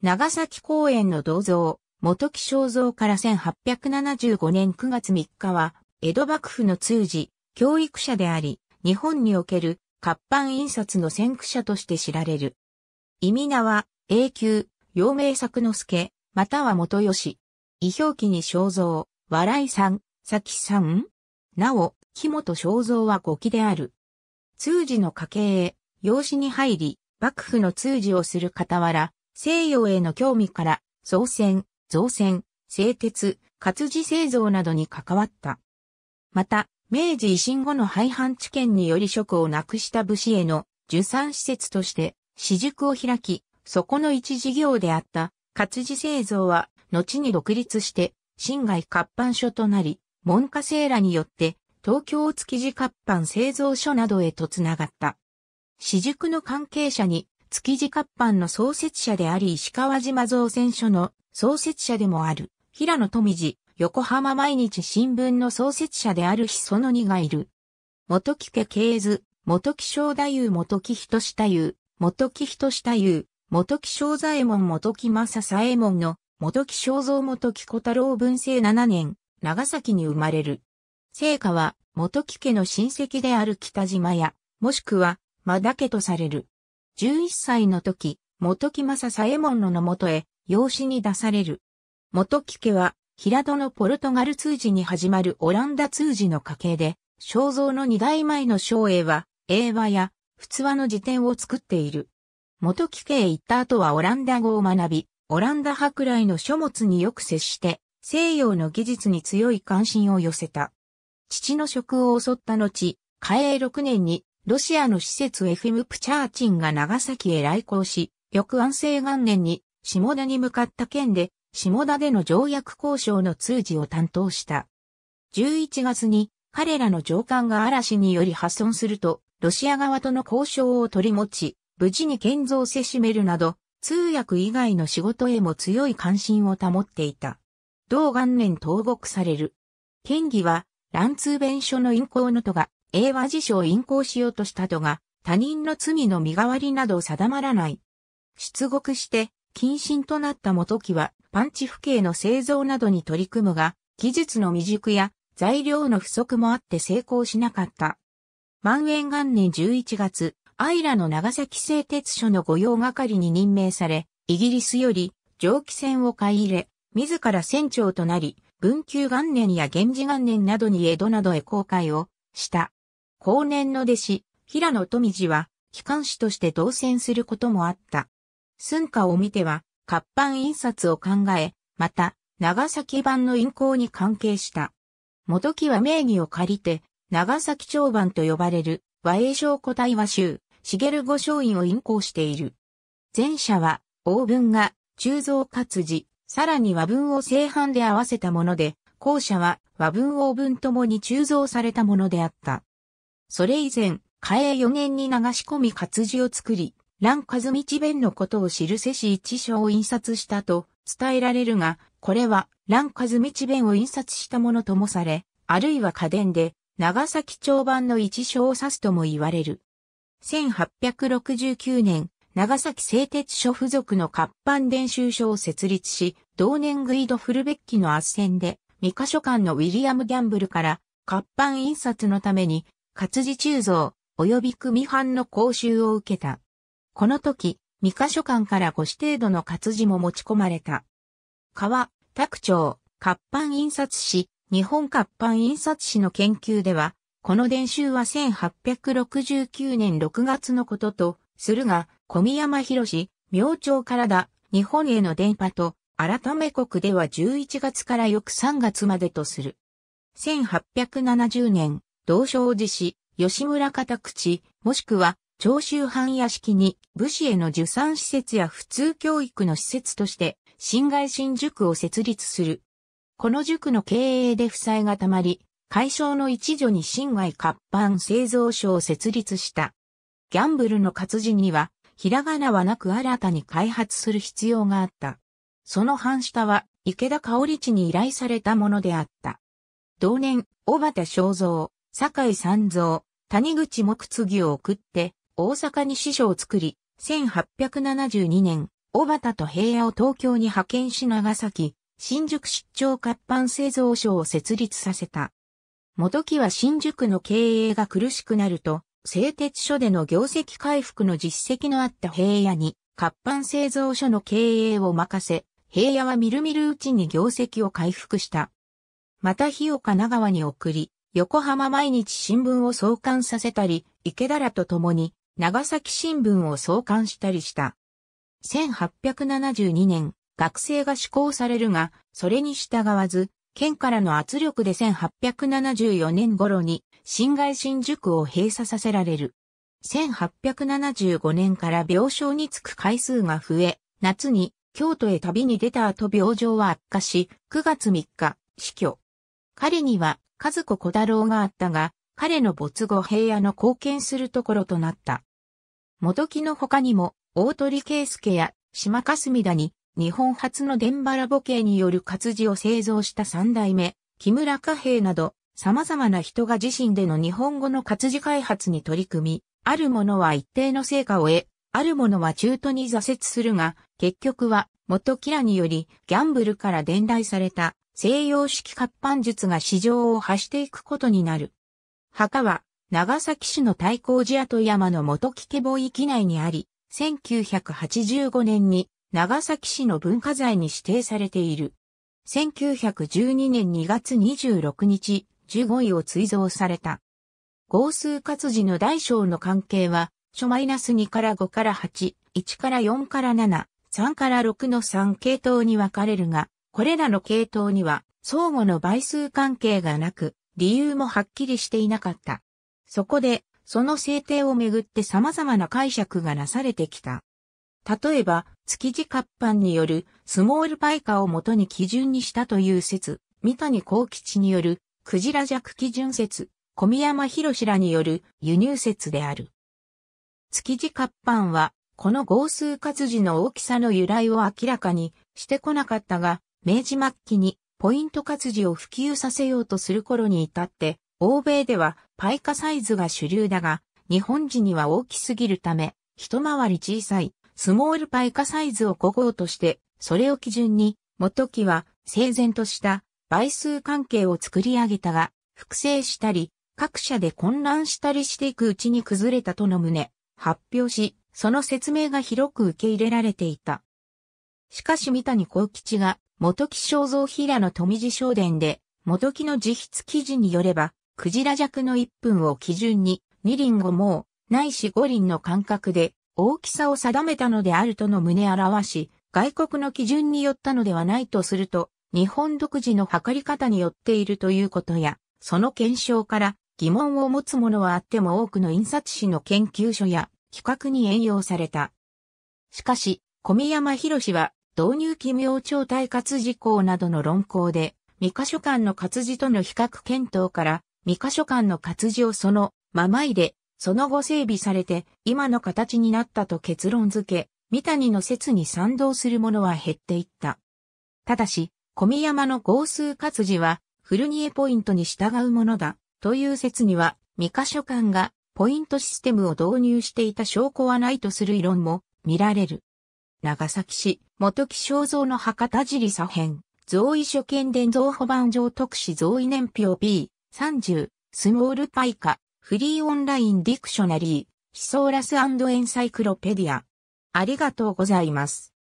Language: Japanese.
長崎公園の銅像、元木肖像から1875年9月3日は、江戸幕府の通事、教育者であり、日本における活版印刷の先駆者として知られる。意味名は、永久、陽明作之助、または元吉。意表記に肖像、笑いさん、咲さんなお、木本肖像は五木である。通事の家系へ、養子に入り、幕府の通事をする傍ら、西洋への興味から、造船、造船、製鉄、活字製造などに関わった。また、明治維新後の廃藩置県により職をなくした武士への受産施設として、私塾を開き、そこの一事業であった活字製造は、後に独立して、新外活版所となり、文科生らによって、東京築地活版製造所などへとつながった。私塾の関係者に、築地活版の創設者であり石川島造船所の創設者でもある、平野富士、横浜毎日新聞の創設者である日その2がいる。元木家系図、元木正太夫元木人下夫、元木人下夫、元木正左衛門元木正左衛門の元木正蔵元木小太郎文政7年、長崎に生まれる。聖火は元木家の親戚である北島や、もしくは、間だ家とされる。11歳の時、元木正左衛門ののもとへ、養子に出される。元木家は、平戸のポルトガル通じに始まるオランダ通じの家系で、肖像の二代前の昭英は、英和や、仏話の辞典を作っている。元木家へ行った後はオランダ語を学び、オランダ博来の書物によく接して、西洋の技術に強い関心を寄せた。父の職を襲った後、嘉永6年にロシアの施設 FM プチャーチンが長崎へ来航し、翌安政元年に下田に向かった件で、下田での条約交渉の通じを担当した。11月に彼らの上官が嵐により破損すると、ロシア側との交渉を取り持ち、無事に建造せしめるなど、通訳以外の仕事へも強い関心を保っていた。同元年投獄される。県議は、乱通弁書の隠行の都が、英和辞書を引行しようとしたとが、他人の罪の身代わりなど定まらない。出国して、謹慎となった元木は、パンチ不警の製造などに取り組むが、技術の未熟や材料の不足もあって成功しなかった。万円元年11月、アイラの長崎製鉄所の御用係に任命され、イギリスより蒸気船を買い入れ、自ら船長となり、文久元年や源氏元年などに江戸などへ航海をした。後年の弟子、平野富次は、機関士として同選することもあった。寸下を見ては、活版印刷を考え、また、長崎版の印行に関係した。元木は名義を借りて、長崎長版と呼ばれる和英商古代和集、茂御松院を印行している。前者は、王文が、鋳造活字、さらに和文を正版で合わせたもので、後者は和文王文ともに鋳造されたものであった。それ以前、嘉永4年に流し込み活字を作り、蘭和道弁のことを知るし一書を印刷したと伝えられるが、これは蘭和道弁を印刷したものともされ、あるいは家電で長崎町版の一書を指すとも言われる。1869年、長崎製鉄所付属の活版伝習所を設立し、同年グイド・フルベッキの圧戦で、三箇所間のウィリアム・ギャンブルから、活版印刷のために活字鋳造、及び組版の講習を受けた。この時、三箇所間から五紙程度の活字も持ち込まれた。川、拓長、活版印刷士、日本活版印刷士の研究では、この伝習は1869年6月のことと、するが、小宮山博明朝からだ、日本への電波と、改め国では11月から翌3月までとする。1870年、道正寺市、吉村片口、もしくは、長州藩屋敷に、武士への受産施設や普通教育の施設として、新外新塾を設立する。この塾の経営で負債がたまり、解消の一助に新外活版製造所を設立した。ギャンブルの活字には、ひらがなはなく新たに開発する必要があった。その半下は、池田香織地に依頼されたものであった。同年、小畑正蔵、酒井三蔵、谷口木次を送って、大阪に師匠を作り、1872年、小畑と平野を東京に派遣し長崎、新宿出張活版製造所を設立させた。元木は新宿の経営が苦しくなると、製鉄所での業績回復の実績のあった平野に、活版製造所の経営を任せ、平野はみるみるうちに業績を回復した。また日岡長川に送り、横浜毎日新聞を創刊させたり、池田らと共に長崎新聞を創刊したりした。1872年、学生が施行されるが、それに従わず、県からの圧力で1874年頃に、新外新塾を閉鎖させられる。1875年から病床に着く回数が増え、夏に京都へ旅に出た後病状は悪化し、9月3日、死去。彼には和子小太郎があったが、彼の没後平野の貢献するところとなった。元木の他にも、大鳥圭介や島霞田に、日本初の電原。ラボによる活字を製造した三代目、木村加平など、様々な人が自身での日本語の活字開発に取り組み、あるものは一定の成果を得、あるものは中途に挫折するが、結局は元キラによりギャンブルから伝来された西洋式活版術が市場を発していくことになる。墓は、長崎市の太閤寺跡山の元木家坊域内にあり、1985年に長崎市の文化財に指定されている。1912年2月26日、15位を追贈された。合数活字の大小の関係は、書マイナス2から5から8、1から4から7、3から6の3系統に分かれるが、これらの系統には相互の倍数関係がなく、理由もはっきりしていなかった。そこで、その制定をめぐって様々な解釈がなされてきた。例えば、築地活版によるスモールパイカをとに基準にしたという説、三谷幸吉によるクジラ弱基準説、小宮山博らによる輸入説である。築地活版は、この合数活字の大きさの由来を明らかにしてこなかったが、明治末期にポイント活字を普及させようとする頃に至って、欧米ではパイカサイズが主流だが、日本人には大きすぎるため、一回り小さいスモールパイカサイズを5号として、それを基準に、元木は整然とした倍数関係を作り上げたが、複製したり、各社で混乱したりしていくうちに崩れたとの旨、発表し、その説明が広く受け入れられていた。しかし三谷幸吉が元木肖像平野富士商伝で、元木の自筆記事によれば、クジラ弱の1分を基準に、二輪をもう、ないし五輪の間隔で、大きさを定めたのであるとの旨表し、外国の基準によったのではないとすると、日本独自の測り方によっているということや、その検証から疑問を持つものはあっても多くの印刷誌の研究所や企画に援用された。しかし、小宮山博士は導入奇妙超対活字項などの論考で、未箇所間の活字との比較検討から、未箇所間の活字をそのまま入れ、その後整備されて、今の形になったと結論付け、三谷の説に賛同する者は減っていった。ただし、小宮山の合数活字は、フルニエポイントに従うものだ、という説には、未箇所間がポイントシステムを導入していた証拠はないとする異論も見られる。長崎市、元木正造の博多尻左辺、造意所見伝造保番上特使造意年表 B30、スモールパイカ、フリーオンラインディクショナリー、シソーラスエンサイクロペディア。ありがとうございます。